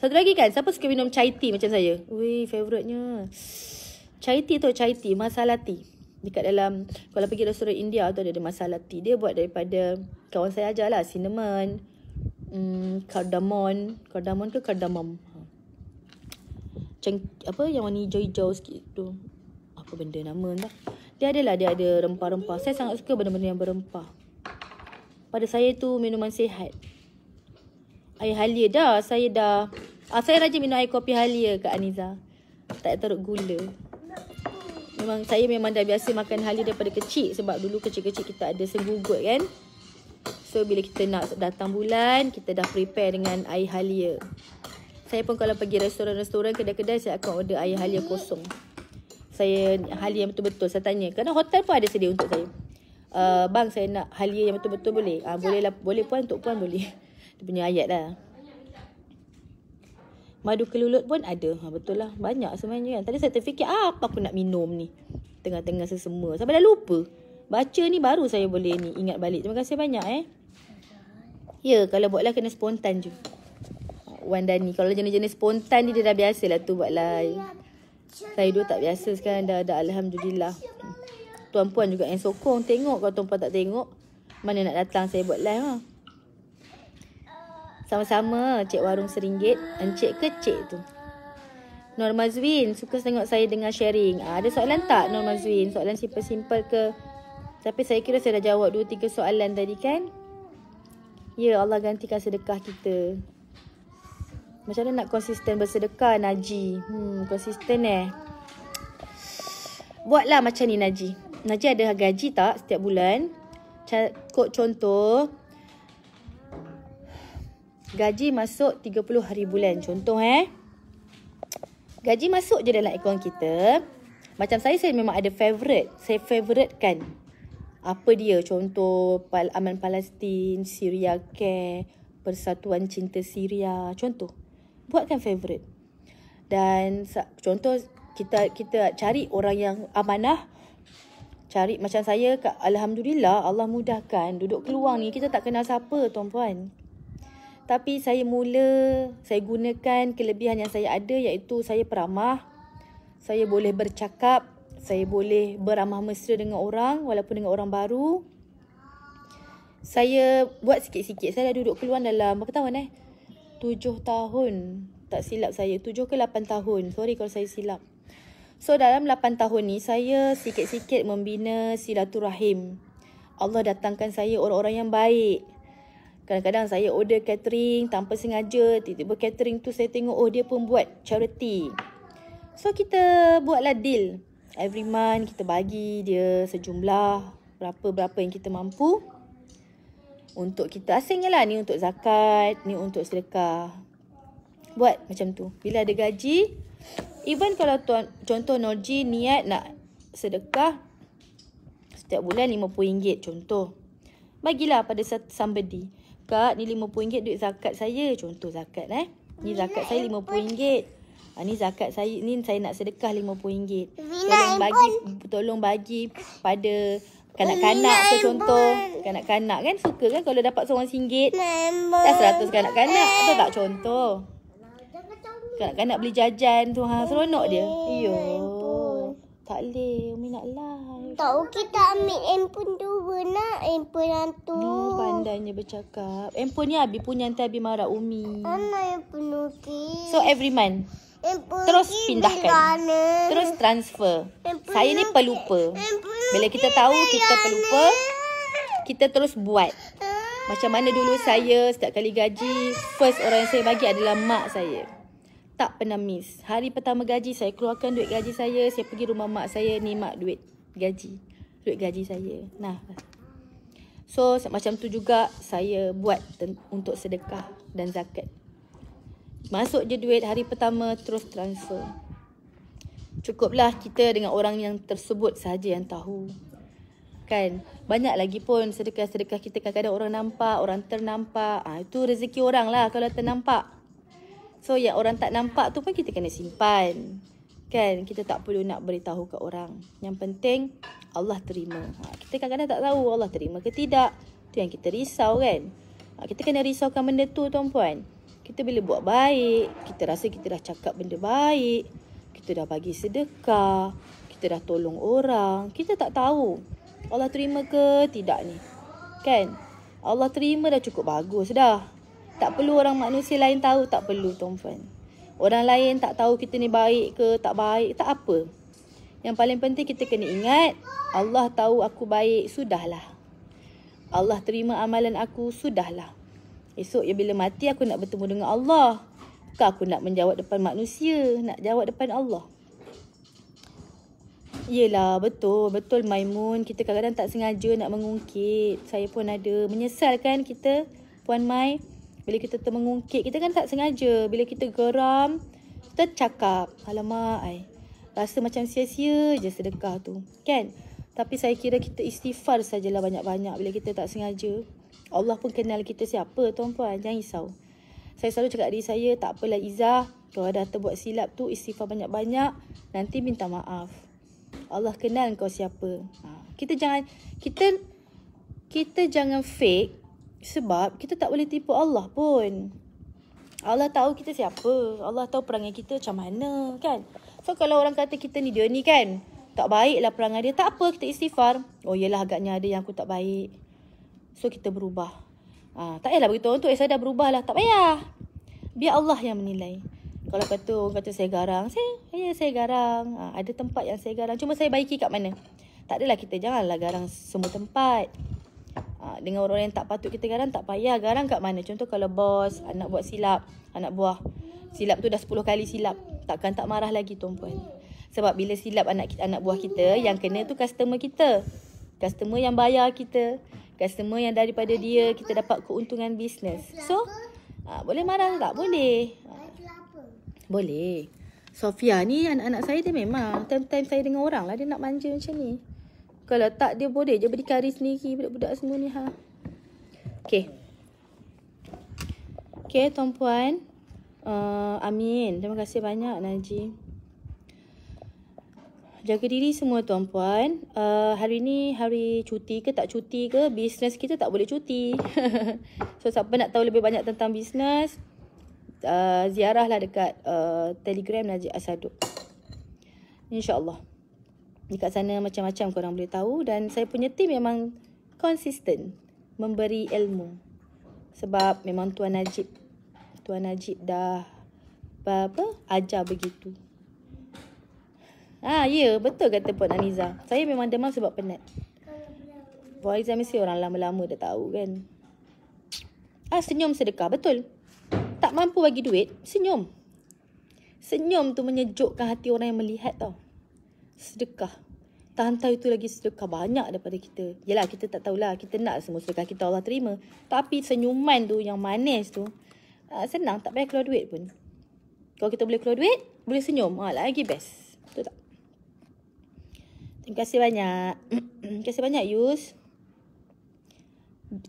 Satu lagi kan. Siapa suka minum chai tea macam saya? Weh, favouritenya. Chai tea tu chai tea. Masala tea. Dekat dalam, kalau pergi restoran India tu ada, ada masala tea. Dia buat daripada kawan saya ajar lah. Cinnamon. Hmm, cardamom. Cardamom ke cardamom? ceng, apa yang warna hijau-hijau sikit tu. Apa benda nama entah. Dia ada lah dia ada rempah-rempah. Saya sangat suka benda-benda yang berempah. Pada saya tu minuman sihat. Air halia dah. Saya dah. Ah, saya rajin minum air kopi halia Kak Aniza. Tak teruk gula. Memang saya memang dah biasa makan halia daripada kecil. Sebab dulu kecil-kecil kita ada senggugut kan. So bila kita nak datang bulan. Kita dah prepare dengan air halia. Saya pun kalau pergi restoran-restoran, kedai-kedai, saya akan order air halia kosong. Saya halia yang betul-betul. Saya tanya. Kerana hotel pun ada sedia untuk saya. Uh, bang, saya nak halia yang betul-betul boleh? Ah, uh, boleh lah. Boleh puan, untuk puan boleh. Dia punya ayat lah. Madu kelulut pun ada. Ha, betul lah. Banyak sebenarnya kan. Tadi saya terfikir, ah, apa aku nak minum ni? Tengah-tengah sesemua. Sampai dah lupa. Baca ni baru saya boleh ni ingat balik. Terima kasih banyak eh. Ya, kalau buatlah kena spontan je. Wan Dani. Kalau jenis-jenis spontan ni dia dah biasa lah tu buat live. Saya dua tak biasa sekarang dah ada Alhamdulillah. Tuan Puan juga yang sokong. Tengok kalau Tuan Puan tak tengok. Mana nak datang saya buat live lah. Sama-sama Cik Warung Seringgit. Encik ke Cik tu? Norma Zwin. Suka tengok saya dengan sharing. Ah, ada soalan tak Norma Zwin? Soalan simple-simple ke? Tapi saya kira saya dah jawab 2-3 soalan tadi kan? Ya Allah gantikan sedekah Kita. Macam mana nak konsisten bersedekah Naji? Hmm, konsisten eh. Buatlah macam ni Naji. Naji ada gaji tak setiap bulan? Kod contoh. Gaji masuk 30 hari bulan. Contoh eh. Gaji masuk je dalam akaun kita. Macam saya, saya memang ada favourite. Saya favourite kan. Apa dia? Contoh Pal Aman Palestin, Syria Care, Persatuan Cinta Syria. Contoh buatkan favorite. Dan contoh kita kita cari orang yang amanah cari macam saya alhamdulillah Allah mudahkan duduk keluar ni kita tak kenal siapa tuan-puan. Tapi saya mula saya gunakan kelebihan yang saya ada iaitu saya peramah. Saya boleh bercakap, saya boleh beramah mesra dengan orang walaupun dengan orang baru. Saya buat sikit-sikit. Saya dah duduk keluar dalam berapa tahun eh? tujuh tahun. Tak silap saya. Tujuh ke lapan tahun. Sorry kalau saya silap. So dalam lapan tahun ni saya sikit-sikit membina silaturahim. Allah datangkan saya orang-orang yang baik. Kadang-kadang saya order catering tanpa sengaja. Tiba-tiba catering tu saya tengok oh dia pun buat charity. So kita buatlah deal. Every month kita bagi dia sejumlah berapa-berapa yang kita mampu untuk kita asingnya lah ni untuk zakat ni untuk sedekah buat macam tu bila ada gaji even kalau tuan, contoh Norji niat nak sedekah setiap bulan RM50 contoh bagilah pada somebody kak ni RM50 duit zakat saya contoh zakat eh ni zakat saya RM50 Ha, ah, ni zakat saya ni saya nak sedekah RM50. Tolong bagi tolong bagi pada kanak-kanak tu contoh kanak-kanak kan suka kan kalau dapat seorang singgit dah seratus kanak-kanak tu tak contoh kanak-kanak beli jajan tu ha seronok dia iyo tak boleh umi nak live tak kita ambil handphone dua nak handphone yang tu oh, pandainya bercakap handphone ni abi punya nanti abi marah umi mana yang penuh so every month Terus pindahkan. Terus transfer. Saya ni pelupa. Bila kita tahu kita pelupa, kita terus buat. Macam mana dulu saya setiap kali gaji, first orang yang saya bagi adalah mak saya. Tak pernah miss. Hari pertama gaji, saya keluarkan duit gaji saya. Saya pergi rumah mak saya, ni mak duit gaji. Duit gaji saya. Nah. So, macam tu juga saya buat untuk sedekah dan zakat. Masuk je duit hari pertama terus transfer. Cukuplah kita dengan orang yang tersebut saja yang tahu. Kan? Banyak lagi pun sedekah-sedekah kita kadang-kadang orang nampak, orang ternampak. ha, itu rezeki orang lah kalau ternampak. So yang orang tak nampak tu pun kita kena simpan. Kan? Kita tak perlu nak beritahu ke orang. Yang penting Allah terima. Ha, kita kadang-kadang tak tahu Allah terima ke tidak. Itu yang kita risau kan? Ha, kita kena risaukan benda tu tuan-puan. tuan puan kita boleh buat baik, kita rasa kita dah cakap benda baik, kita dah bagi sedekah, kita dah tolong orang, kita tak tahu Allah terima ke tidak ni. Kan? Allah terima dah cukup bagus dah. Tak perlu orang manusia lain tahu, tak perlu tuan-tuan. Orang lain tak tahu kita ni baik ke tak baik, tak apa. Yang paling penting kita kena ingat, Allah tahu aku baik, sudahlah. Allah terima amalan aku, sudahlah. Esok ya bila mati aku nak bertemu dengan Allah. Bukan aku nak menjawab depan manusia. Nak jawab depan Allah. Yelah betul. Betul Maimun. Kita kadang-kadang tak sengaja nak mengungkit. Saya pun ada. Menyesal kan kita Puan Mai. Bila kita termengungkit. Kita kan tak sengaja. Bila kita geram. Kita cakap. Alamak. Ay. Rasa macam sia-sia je sedekah tu. Kan? Tapi saya kira kita istighfar sajalah banyak-banyak bila kita tak sengaja. Allah pun kenal kita siapa tuan-puan Jangan risau Saya selalu cakap diri saya Tak apalah Izzah Kalau dah terbuat silap tu Istighfar banyak-banyak Nanti minta maaf Allah kenal kau siapa ha. Kita jangan Kita Kita jangan fake Sebab kita tak boleh tipu Allah pun Allah tahu kita siapa Allah tahu perangai kita macam mana kan So kalau orang kata kita ni dia ni kan Tak baik lah perangai dia Tak apa kita istighfar Oh yelah agaknya ada yang aku tak baik So kita berubah. Ha, tak payahlah beritahu orang tu, eh saya dah berubah lah. Tak payah. Biar Allah yang menilai. Kalau kata orang kata saya garang, saya, ya saya garang. Ha, ada tempat yang saya garang. Cuma saya baiki kat mana. Tak adalah kita janganlah garang semua tempat. Ha, dengan orang-orang yang tak patut kita garang, tak payah garang kat mana. Contoh kalau bos, anak buat silap, anak buah. Silap tu dah 10 kali silap. Takkan tak marah lagi tuan puan. Sebab bila silap anak anak buah kita, yang kena tu customer kita. Customer yang bayar kita customer yang daripada dia kita dapat keuntungan bisnes. So, ah, boleh marah tak? Boleh. Ah, boleh. Sofia ni anak-anak saya dia memang time-time saya dengan orang lah dia nak manja macam ni. Kalau tak dia boleh je kari sendiri budak-budak semua ni ha. Okay. Okay tuan-puan. Uh, amin. Terima kasih banyak Najib jaga diri semua tuan-puan. Uh, hari ni hari cuti ke tak cuti ke, bisnes kita tak boleh cuti. so siapa nak tahu lebih banyak tentang bisnes, uh, ziarahlah dekat uh, Telegram Najib Asaduk. InsyaAllah. Dekat sana macam-macam korang boleh tahu dan saya punya tim memang konsisten memberi ilmu. Sebab memang Tuan Najib, Tuan Najib dah apa, apa ajar begitu. Ah, ya, betul kata Puan Aniza. Saya memang demam sebab penat. Puan Aniza mesti orang lama-lama dah tahu kan. Ah, senyum sedekah, betul. Tak mampu bagi duit, senyum. Senyum tu menyejukkan hati orang yang melihat tau. Sedekah. Tantau itu lagi sedekah banyak daripada kita. Yelah, kita tak tahulah. Kita nak semua sedekah kita Allah terima. Tapi senyuman tu yang manis tu, ah, senang. Tak payah keluar duit pun. Kalau kita boleh keluar duit, boleh senyum. Ah, lagi best. Terima kasih banyak. Terima kasih banyak Yus.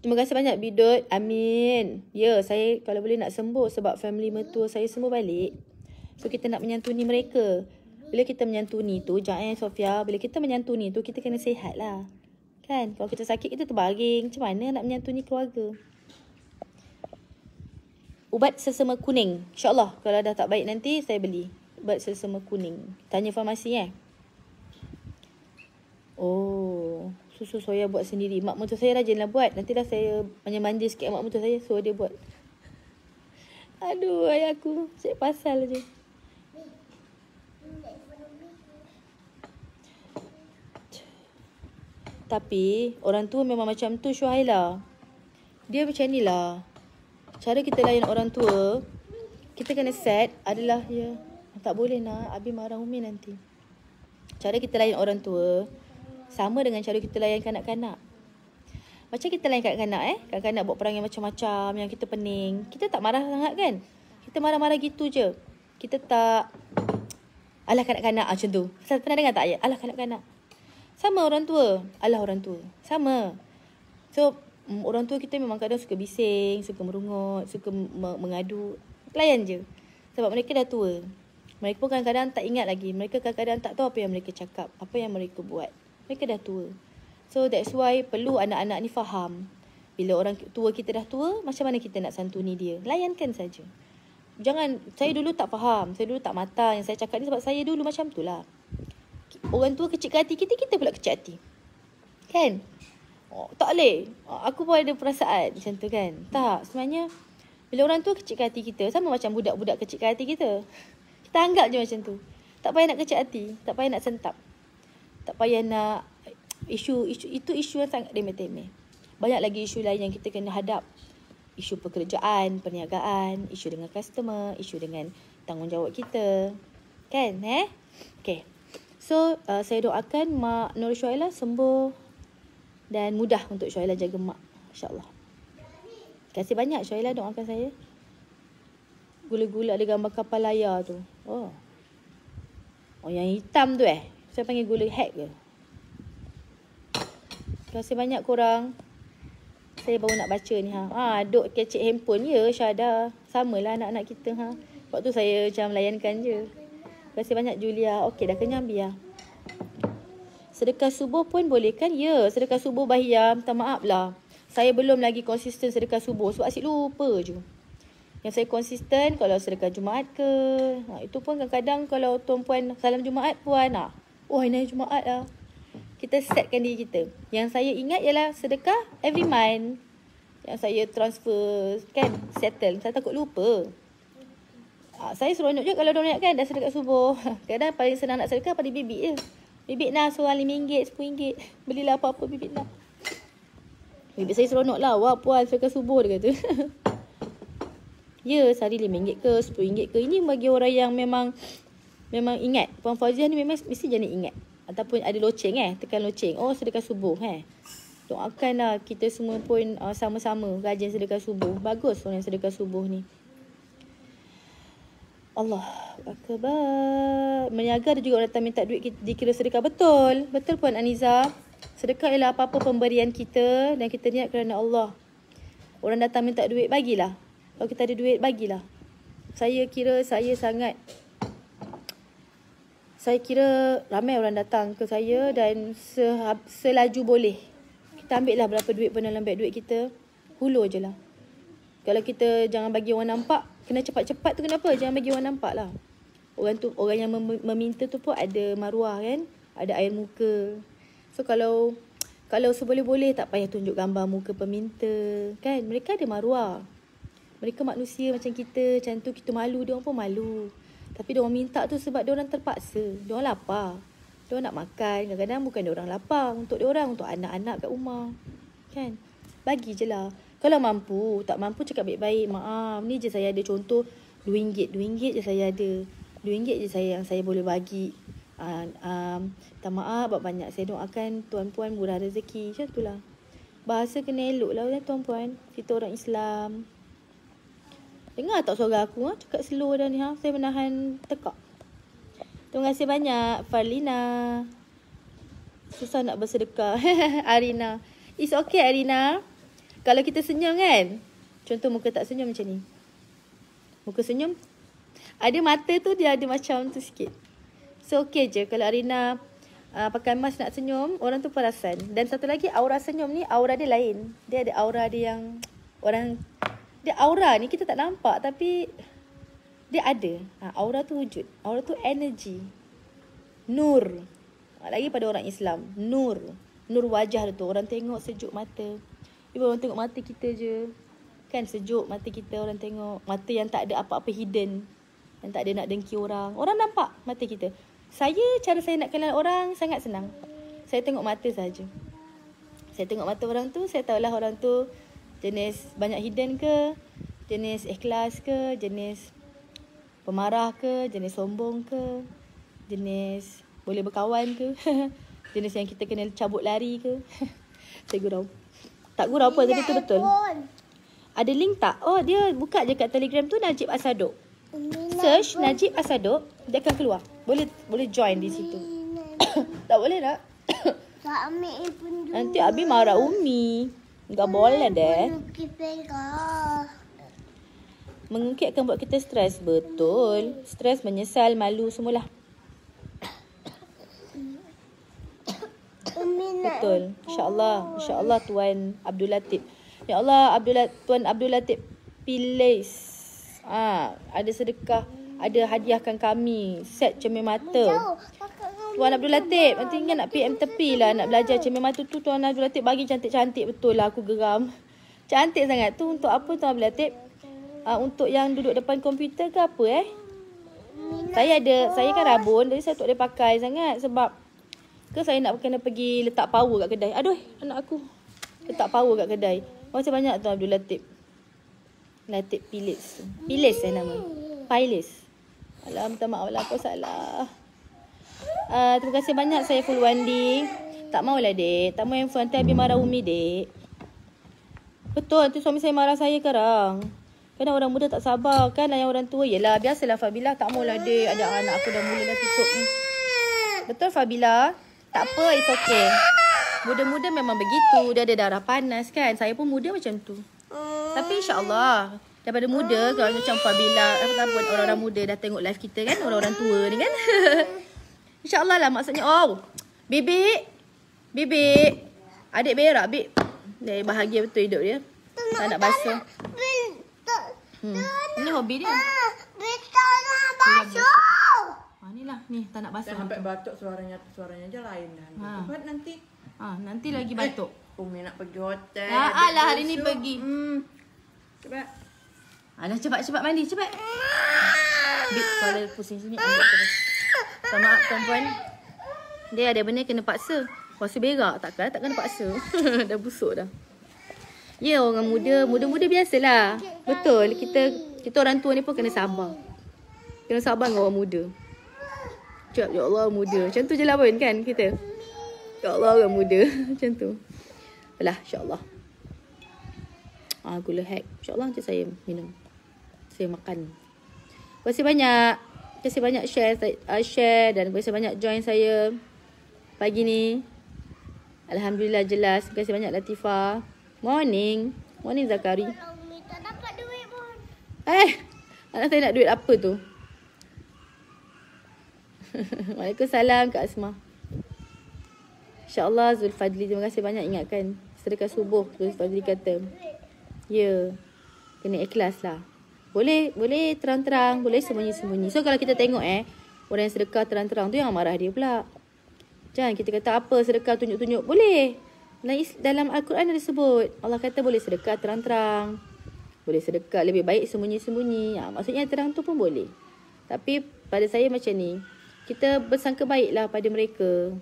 Terima kasih banyak Bidot. Amin. Ya, saya kalau boleh nak sembuh sebab family mertua saya semua balik. So kita nak menyantuni mereka. Bila kita menyantuni tu, jangan Sofia, bila kita menyantuni tu kita kena lah. Kan? Kalau kita sakit kita terbaring, macam mana nak menyantuni keluarga? Ubat sesama kuning. InsyaAllah kalau dah tak baik nanti saya beli. Ubat sesama kuning. Tanya farmasi eh. Ya? Oh, susu soya buat sendiri. Mak mentua saya rajinlah buat. nanti Nantilah saya manja-manja sikit mak mentua saya. So, dia buat. Aduh, ayah aku. saya pasal je. Tapi, orang tua memang macam tu Syuhaila. Dia macam ni lah. Cara kita layan orang tua, kita kena set adalah, ya. Tak boleh nak, Abi marah Umi nanti. Cara kita layan orang tua, sama dengan cara kita layan kanak-kanak. Macam kita layan kanak-kanak eh. Kanak-kanak buat perangai macam-macam yang kita pening. Kita tak marah sangat kan? Kita marah-marah gitu je. Kita tak... Alah kanak-kanak ah, macam tu. Pernah dengar tak ayat? Alah kanak-kanak. Sama orang tua. Alah orang tua. Sama. So, mm, orang tua kita memang kadang suka bising, suka merungut, suka mengadu. Layan je. Sebab mereka dah tua. Mereka pun kadang-kadang tak ingat lagi. Mereka kadang-kadang tak tahu apa yang mereka cakap. Apa yang mereka buat mereka dah tua. So that's why perlu anak-anak ni faham. Bila orang tua kita dah tua, macam mana kita nak santuni dia? Layankan saja. Jangan, saya dulu tak faham. Saya dulu tak mata. Yang saya cakap ni sebab saya dulu macam tu lah. Orang tua kecil hati kita, kita pula kecil hati. Kan? Oh, tak boleh. Oh, aku pun ada perasaan macam tu kan? Tak, sebenarnya bila orang tua kecil hati kita, sama macam budak-budak kecil hati kita. Kita anggap je macam tu. Tak payah nak kecil hati. Tak payah nak sentap tak payah nak isu isu itu isu yang sangat remeh-temeh. Banyak lagi isu lain yang kita kena hadap. Isu pekerjaan, perniagaan, isu dengan customer, isu dengan tanggungjawab kita. Kan, eh? Okay. So, uh, saya doakan Mak Nur Syuaila sembuh dan mudah untuk Syuaila jaga Mak. InsyaAllah. Terima kasih banyak Syuaila doakan saya. Gula-gula ada gambar kapal layar tu. Oh. Oh, yang hitam tu eh? Saya panggil gula hack je. Terima kasih banyak korang. Saya baru nak baca ni ha. Ha, duk kecek handphone ya sama lah anak-anak kita ha. Waktu tu saya macam layankan je. Terima kasih banyak Julia. Okey dah kenyang biar. Ya? Sedekah subuh pun boleh kan? Ya, sedekah subuh bahia. Minta maaf lah. Saya belum lagi konsisten sedekah subuh sebab asyik lupa je. Yang saya konsisten kalau sedekah Jumaat ke. Ha, itu pun kadang-kadang kalau tuan puan salam Jumaat puan nak. Ha. Oh, ini Jumaat lah. Kita setkan diri kita. Yang saya ingat ialah sedekah every month. Yang saya transfer, kan? Settle. Saya takut lupa. Ah, saya seronok je kalau orang nak kan dah sedekah subuh. Kadang paling senang nak sedekah pada bibik je. Bibik nak seorang RM5, RM10. Belilah apa-apa bibik nak. Bibik saya seronok lah. Wah, puan sedekah subuh dia kata. ya, sehari RM5 ke RM10 ke. Ini bagi orang yang memang memang ingat. Puan Fauziah ni memang mesti jadi ingat. Ataupun ada loceng eh. Tekan loceng. Oh sedekah subuh eh. Doakanlah kita semua pun uh, sama-sama rajin sedekah subuh. Bagus orang sedekah subuh ni. Allah akbar. Meniaga ada juga orang datang minta duit kita dikira sedekah. Betul. Betul Puan Aniza. Sedekah ialah apa-apa pemberian kita dan kita niat kerana Allah. Orang datang minta duit, bagilah. Kalau kita ada duit, bagilah. Saya kira saya sangat saya kira ramai orang datang ke saya dan se- selaju boleh. Kita ambil lah berapa duit pun dalam beg duit kita. Hulu je lah. Kalau kita jangan bagi orang nampak, kena cepat-cepat tu kenapa? Jangan bagi orang nampak lah. Orang, tu, orang yang mem- meminta tu pun ada maruah kan? Ada air muka. So kalau kalau seboleh-boleh tak payah tunjuk gambar muka peminta. Kan? Mereka ada maruah. Mereka manusia macam kita. Macam tu kita malu, dia orang pun malu. Tapi dia orang minta tu sebab dia orang terpaksa. Dia orang lapar. Dia orang nak makan. Kadang-kadang bukan dia orang lapar. Untuk dia orang, untuk anak-anak kat rumah. Kan? Bagi je lah. Kalau mampu, tak mampu cakap baik-baik. Maaf, ni je saya ada contoh. RM2, RM2 je saya ada. RM2 je saya yang saya boleh bagi. Uh, um, maaf, buat banyak. Saya doakan tuan-puan murah rezeki. Macam itulah. Bahasa kena elok lah, ya, tuan-puan. Kita orang Islam. Dengar tak suara aku ha? Cakap slow dah ni ha? Saya menahan tekak Terima kasih banyak Farlina Susah nak bersedekah Arina It's okay Arina Kalau kita senyum kan Contoh muka tak senyum macam ni Muka senyum Ada mata tu dia ada macam tu sikit So okay je Kalau Arina uh, pakai mask nak senyum Orang tu perasan Dan satu lagi aura senyum ni Aura dia lain Dia ada aura dia yang Orang dia aura ni kita tak nampak tapi dia ada. Ha, aura tu wujud. Aura tu energy. Nur. Lagi pada orang Islam. Nur. Nur wajah tu. Orang tengok sejuk mata. Ibu orang tengok mata kita je. Kan sejuk mata kita orang tengok. Mata yang tak ada apa-apa hidden. Yang tak ada nak dengki orang. Orang nampak mata kita. Saya cara saya nak kenal orang sangat senang. Saya tengok mata saja. Saya tengok mata orang tu. Saya tahulah orang tu jenis banyak hidden ke jenis ikhlas ke jenis pemarah ke jenis sombong ke jenis boleh berkawan ke jenis yang kita kena cabut lari ke saya gurau tak gurau apa tadi tu betul ada link tak oh dia buka je kat telegram tu Najib Asadok search Najib Asadok dia akan keluar boleh boleh join di situ tak boleh tak nanti abi marah umi Enggak boleh deh. Mengungkit akan buat kita stres. Betul. Stres, menyesal, malu, semualah. Betul. InsyaAllah. InsyaAllah Tuan Abdul Latif. Ya Allah Abdul La Tuan Abdul Latif pilih. Ah, ha, ada sedekah. Ada hadiahkan kami. Set cermin mata. Tuan Abdul Latif Nanti ingat nak PM tepi lah Nak belajar cermin mata tu Tuan Abdul Latif bagi cantik-cantik Betul lah aku geram Cantik sangat tu Untuk apa Tuan Abdul Latif uh, Untuk yang duduk depan komputer ke apa eh Saya ada Saya kan rabun Jadi saya tak boleh pakai sangat Sebab Ke saya nak kena pergi Letak power kat kedai Aduh anak aku Letak power kat kedai Macam banyak Tuan Abdul Latif Latif Pilis Pilis eh nama Pilis alam tak Alhamdulillah lah Aku salah Eh, terima kasih banyak saya full one day. Tak maulah dek. Tak mahu handphone. Nanti habis marah umi dek. Betul. Nanti suami saya marah saya sekarang. Kadang orang muda tak sabar kan. Ayah orang tua. Yelah biasalah Fabila. Tak maulah dek. Ada anak aku dah mula dah tutup ni. Betul Fabila? Tak apa. It's okay. Muda-muda memang begitu. Dia ada darah panas kan. Saya pun muda macam tu. Tapi insyaAllah. Daripada muda. Kalau macam Fabila. Apa-apa orang-orang muda dah tengok live kita kan. Orang-orang tua ni kan. InsyaAllah lah maksudnya. Oh, bibik. Bibik. Adik berak, bibik. Dia bahagia betul hidup dia. Tak nak basuh. Hmm. Ini hobi dia. Ah, tak nak basuh. Inilah ah, ni tak nak basuh. Dah sampai batuk suaranya suaranya je lain dah. Ha. nanti. Ha, nanti lagi eh, batuk. Kau Umi nak pergi hotel. Ya ah, alah hari ni pergi. Hmm. Cepat. Alah cepat cepat mandi cepat. Bik kalau pusing sini ambil terus. Tak maaf tuan-tuan. Dia ada benda kena paksa. Paksa berak takkan tak kena paksa. dah busuk dah. Ya yeah, orang muda, muda-muda biasalah. Betul kita kita orang tua ni pun kena sabar. Kena sabar dengan orang muda. Cep, ya Allah muda. Macam tu je lah pun kan kita. Ya Allah orang muda. Macam tu. Alah Allah. Ah, gula hack. InsyaAllah nanti saya minum. Saya makan. Terima kasih banyak kasih banyak share uh, share dan terima kasih banyak join saya pagi ni. Alhamdulillah jelas. Terima kasih banyak Latifa. Morning. Morning Zakari. Eh, anak saya nak duit apa tu? Waalaikumsalam Kak Asma. InsyaAllah Zul Fadli. Terima kasih banyak ingatkan. Sedekah subuh Zul Fadli kata. Ya. Yeah. Kena ikhlas lah. Boleh boleh terang-terang, boleh sembunyi-sembunyi. So kalau kita tengok eh, orang yang sedekah terang-terang tu yang marah dia pula. Jangan kita kata apa sedekah tunjuk-tunjuk. Boleh. Dalam Al-Quran ada sebut. Allah kata boleh sedekah terang-terang. Boleh sedekah lebih baik sembunyi-sembunyi. Ha, maksudnya terang tu pun boleh. Tapi pada saya macam ni. Kita bersangka baiklah pada mereka.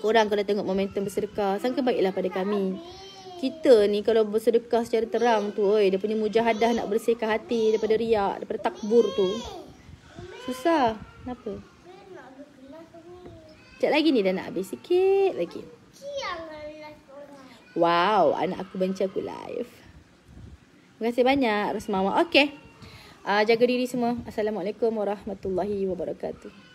orang kalau tengok momentum bersedekah. Sangka baiklah pada Kami kita ni kalau bersedekah secara terang tu oi dia punya mujahadah nak bersihkan hati daripada riak daripada takbur tu susah kenapa Sekejap lagi ni dah nak habis sikit lagi Wow, anak aku benci aku live Terima kasih banyak Rasmama Okay, uh, ah, jaga diri semua Assalamualaikum warahmatullahi wabarakatuh